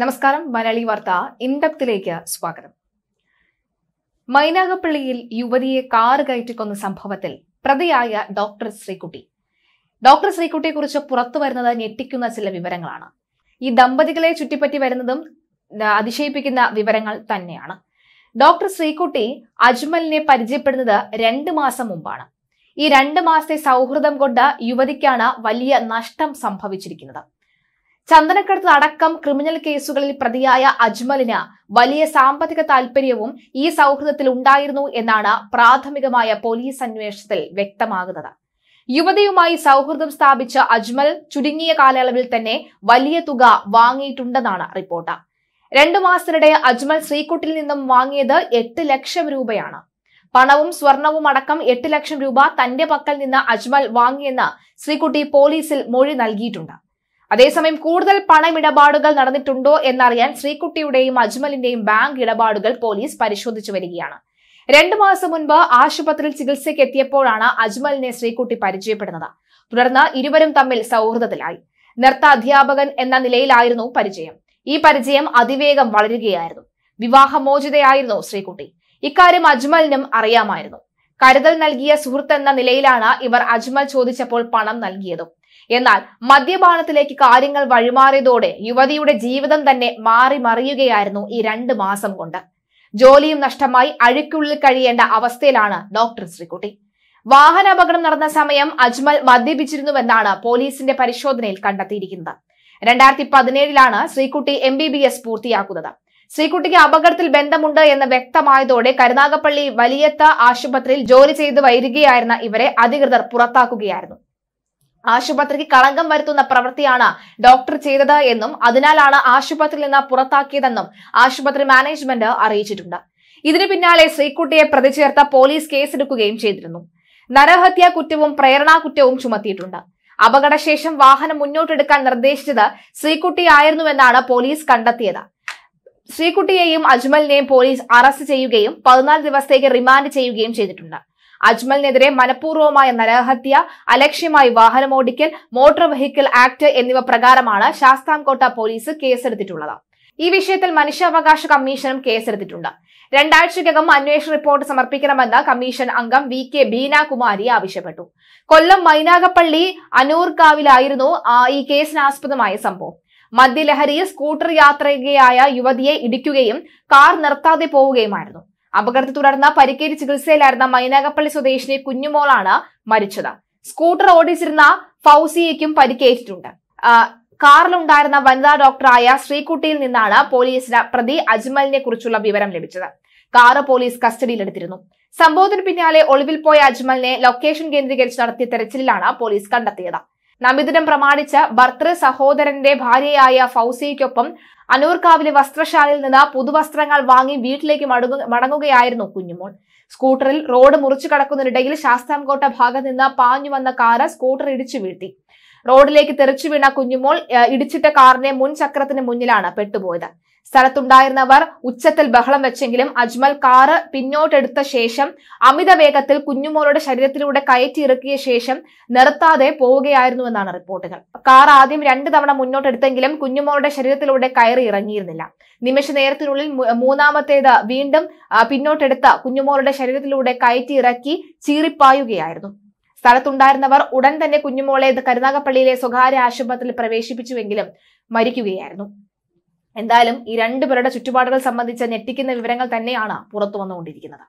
നമസ്കാരം മലയാളി വാർത്ത ഇൻഡപ്തിലേക്ക് സ്വാഗതം മൈനാഗപ്പള്ളിയിൽ യുവതിയെ കാറ് കയറ്റിക്കൊന്ന സംഭവത്തിൽ പ്രതിയായ ഡോക്ടർ ശ്രീകുട്ടി ഡോക്ടർ കുറിച്ച് പുറത്തു വരുന്നത് ഞെട്ടിക്കുന്ന ചില വിവരങ്ങളാണ് ഈ ദമ്പതികളെ ചുറ്റിപ്പറ്റി വരുന്നതും അതിശയിപ്പിക്കുന്ന വിവരങ്ങൾ തന്നെയാണ് ഡോക്ടർ ശ്രീകുട്ടി അജ്മലിനെ പരിചയപ്പെടുന്നത് രണ്ട് മാസം മുമ്പാണ് ഈ രണ്ട് മാസത്തെ സൗഹൃദം കൊണ്ട് യുവതിക്കാണ് വലിയ നഷ്ടം സംഭവിച്ചിരിക്കുന്നത് ചന്ദനക്കടത്ത് അടക്കം ക്രിമിനൽ കേസുകളിൽ പ്രതിയായ അജ്മലിന് വലിയ സാമ്പത്തിക താൽപര്യവും ഈ സൗഹൃദത്തിൽ ഉണ്ടായിരുന്നു എന്നാണ് പ്രാഥമികമായ പോലീസ് അന്വേഷണത്തിൽ വ്യക്തമാകുന്നത് യുവതിയുമായി സൗഹൃദം സ്ഥാപിച്ച അജ്മൽ ചുരുങ്ങിയ കാലയളവിൽ തന്നെ വലിയ തുക വാങ്ങിയിട്ടുണ്ടെന്നാണ് റിപ്പോർട്ട് രണ്ടു മാസത്തിനിടെ അജ്മൽ ശ്രീകുട്ടിൽ നിന്നും വാങ്ങിയത് എട്ട് ലക്ഷം രൂപയാണ് പണവും സ്വർണവും അടക്കം എട്ട് ലക്ഷം രൂപ തന്റെ പക്കൽ നിന്ന് അജ്മൽ വാങ്ങിയെന്ന് ശ്രീകുട്ടി പോലീസിൽ മൊഴി നൽകിയിട്ടുണ്ട് അതേസമയം കൂടുതൽ പണമിടപാടുകൾ നടന്നിട്ടുണ്ടോ എന്നറിയാൻ ശ്രീകുട്ടിയുടെയും അജ്മലിന്റെയും ബാങ്ക് ഇടപാടുകൾ പോലീസ് പരിശോധിച്ചു വരികയാണ് രണ്ടു മാസം മുൻപ് ആശുപത്രിയിൽ ചികിത്സയ്ക്ക് എത്തിയപ്പോഴാണ് അജ്മലിനെ ശ്രീകുട്ടി പരിചയപ്പെടുന്നത് തുടർന്ന് ഇരുവരും തമ്മിൽ സൗഹൃദത്തിലായി നൃത്ത അധ്യാപകൻ എന്ന നിലയിലായിരുന്നു പരിചയം ഈ പരിചയം അതിവേഗം വളരുകയായിരുന്നു വിവാഹമോചിതയായിരുന്നു ശ്രീകുട്ടി ഇക്കാര്യം അജ്മലിനും അറിയാമായിരുന്നു കരുതൽ നൽകിയ സുഹൃത്ത് എന്ന നിലയിലാണ് ഇവർ അജ്മൽ ചോദിച്ചപ്പോൾ പണം നൽകിയതും എന്നാൽ മദ്യപാനത്തിലേക്ക് കാര്യങ്ങൾ വഴിമാറിയതോടെ യുവതിയുടെ ജീവിതം തന്നെ മാറി മറിയുകയായിരുന്നു ഈ രണ്ട് മാസം കൊണ്ട് ജോലിയും നഷ്ടമായി അഴുക്കുള്ളിൽ കഴിയേണ്ട അവസ്ഥയിലാണ് ഡോക്ടർ ശ്രീകുട്ടി വാഹനാപകടം നടന്ന സമയം അജ്മൽ മദ്യപിച്ചിരുന്നുവെന്നാണ് പോലീസിന്റെ പരിശോധനയിൽ കണ്ടെത്തിയിരിക്കുന്നത് രണ്ടായിരത്തി പതിനേഴിലാണ് Sreekutty M B B S പൂർത്തിയാക്കുന്നത് ശ്രീകുട്ടിക്ക് അപകടത്തിൽ ബന്ധമുണ്ട് എന്ന് വ്യക്തമായതോടെ കരുനാഗപ്പള്ളി വലിയത്ത ആശുപത്രിയിൽ ജോലി ചെയ്തു വരികയായിരുന്ന ഇവരെ അധികൃതർ പുറത്താക്കുകയായിരുന്നു ആശുപത്രിക്ക് കളങ്കം വരുത്തുന്ന പ്രവൃത്തിയാണ് ഡോക്ടർ ചെയ്തത് എന്നും അതിനാലാണ് ആശുപത്രിയിൽ നിന്ന് പുറത്താക്കിയതെന്നും ആശുപത്രി മാനേജ്മെന്റ് അറിയിച്ചിട്ടുണ്ട് ഇതിനു പിന്നാലെ ശ്രീക്കുട്ടിയെ പ്രതി ചേർത്ത പോലീസ് കേസെടുക്കുകയും ചെയ്തിരുന്നു നരഹത്യാ കുറ്റവും പ്രേരണാ കുറ്റവും ചുമത്തിയിട്ടുണ്ട് അപകടശേഷം വാഹനം മുന്നോട്ടെടുക്കാൻ നിർദ്ദേശിച്ചത് ശ്രീക്കുട്ടിയായിരുന്നുവെന്നാണ് പോലീസ് കണ്ടെത്തിയത് ശ്രീകുട്ടിയെയും അജ്മലിനെയും പോലീസ് അറസ്റ്റ് ചെയ്യുകയും പതിനാല് ദിവസത്തേക്ക് റിമാൻഡ് ചെയ്യുകയും ചെയ്തിട്ടുണ്ട് അജ്മലിനെതിരെ മനഃപൂർവ്വമായ നരഹത്യ അലക്ഷ്യമായി വാഹനമോടിക്കൽ മോട്ടോർ വെഹിക്കിൾ ആക്ട് എന്നിവ പ്രകാരമാണ് ശാസ്താംകോട്ട പോലീസ് കേസെടുത്തിട്ടുള്ളത് ഈ വിഷയത്തിൽ മനുഷ്യാവകാശ കമ്മീഷനും കേസെടുത്തിട്ടുണ്ട് രണ്ടാഴ്ചയ്ക്കകം അന്വേഷണ റിപ്പോർട്ട് സമർപ്പിക്കണമെന്ന് കമ്മീഷൻ അംഗം വി കെ ബീനാകുമാരി ആവശ്യപ്പെട്ടു കൊല്ലം മൈനാഗപ്പള്ളി അനൂർക്കാവിലായിരുന്നു ഈ കേസിനാസ്പദമായ സംഭവം മദ്യലഹരിയിൽ സ്കൂട്ടർ യാത്രികയായ യുവതിയെ ഇടിക്കുകയും കാർ നിർത്താതെ പോവുകയുമായിരുന്നു അപകടത്തെ തുടർന്ന് പരിക്കേറ്റ് ചികിത്സയിലായിരുന്ന മൈനാഗപ്പള്ളി സ്വദേശിനി കുഞ്ഞുമോളാണ് മരിച്ചത് സ്കൂട്ടർ ഓടിച്ചിരുന്ന ഫൗസിയയ്ക്കും പരിക്കേറ്റിട്ടുണ്ട് കാറിലുണ്ടായിരുന്ന വനിതാ ഡോക്ടറായ ശ്രീകുട്ടിയിൽ നിന്നാണ് പോലീസിന് പ്രതി അജ്മലിനെ കുറിച്ചുള്ള വിവരം ലഭിച്ചത് കാറ് പോലീസ് കസ്റ്റഡിയിലെടുത്തിരുന്നു സംഭവത്തിന് പിന്നാലെ ഒളിവിൽ പോയ അജ്മലിനെ ലൊക്കേഷൻ കേന്ദ്രീകരിച്ച് നടത്തിയ തെരച്ചിലിലാണ് പോലീസ് കണ്ടെത്തിയത് നബിദിനം പ്രമാണിച്ച് ഭർത്തൃ സഹോദരന്റെ ഭാര്യയായ ഫൌസിയ്ക്കൊപ്പം അനൂർക്കാവിലെ വസ്ത്രശാലയിൽ നിന്ന് പുതുവസ്ത്രങ്ങൾ വാങ്ങി വീട്ടിലേക്ക് മടങ്ങുകയായിരുന്നു കുഞ്ഞുമോൾ സ്കൂട്ടറിൽ റോഡ് മുറിച്ചു കടക്കുന്നതിനിടയിൽ ശാസ്താംകോട്ട ഭാഗത്ത് നിന്ന് പാഞ്ഞു വന്ന കാറ് സ്കൂട്ടർ ഇടിച്ചു വീഴ്ത്തി റോഡിലേക്ക് തെറിച്ചു വീണ കുഞ്ഞുമോൾ ഇടിച്ചിട്ട കാറിന്റെ മുൻ ചക്രത്തിന് മുന്നിലാണ് പെട്ടുപോയത് സ്ഥലത്തുണ്ടായിരുന്നവർ ഉച്ചത്തിൽ ബഹളം വെച്ചെങ്കിലും അജ്മൽ കാറ് പിന്നോട്ടെടുത്ത ശേഷം അമിത വേഗത്തിൽ കുഞ്ഞുമോളുടെ ശരീരത്തിലൂടെ കയറ്റിയിറക്കിയ ശേഷം നിർത്താതെ പോവുകയായിരുന്നു എന്നാണ് റിപ്പോർട്ടുകൾ കാർ ആദ്യം രണ്ട് തവണ മുന്നോട്ടെടുത്തെങ്കിലും കുഞ്ഞുമോളുടെ ശരീരത്തിലൂടെ കയറി ഇറങ്ങിയിരുന്നില്ല നിമിഷ നേരത്തിനുള്ളിൽ മൂന്നാമത്തേത് വീണ്ടും പിന്നോട്ടെടുത്ത കുഞ്ഞുമോളുടെ ശരീരത്തിലൂടെ കയറ്റിയിറക്കി ചീറിപ്പായുകയായിരുന്നു സ്ഥലത്തുണ്ടായിരുന്നവർ ഉടൻ തന്നെ കുഞ്ഞുമോളെ കരുനാഗപ്പള്ളിയിലെ സ്വകാര്യ ആശുപത്രിയിൽ പ്രവേശിപ്പിച്ചുവെങ്കിലും മരിക്കുകയായിരുന്നു എന്തായാലും ഈ രണ്ടുപേരുടെ ചുറ്റുപാടുകൾ സംബന്ധിച്ച ഞെട്ടിക്കുന്ന വിവരങ്ങൾ തന്നെയാണ് പുറത്തു വന്നുകൊണ്ടിരിക്കുന്നത്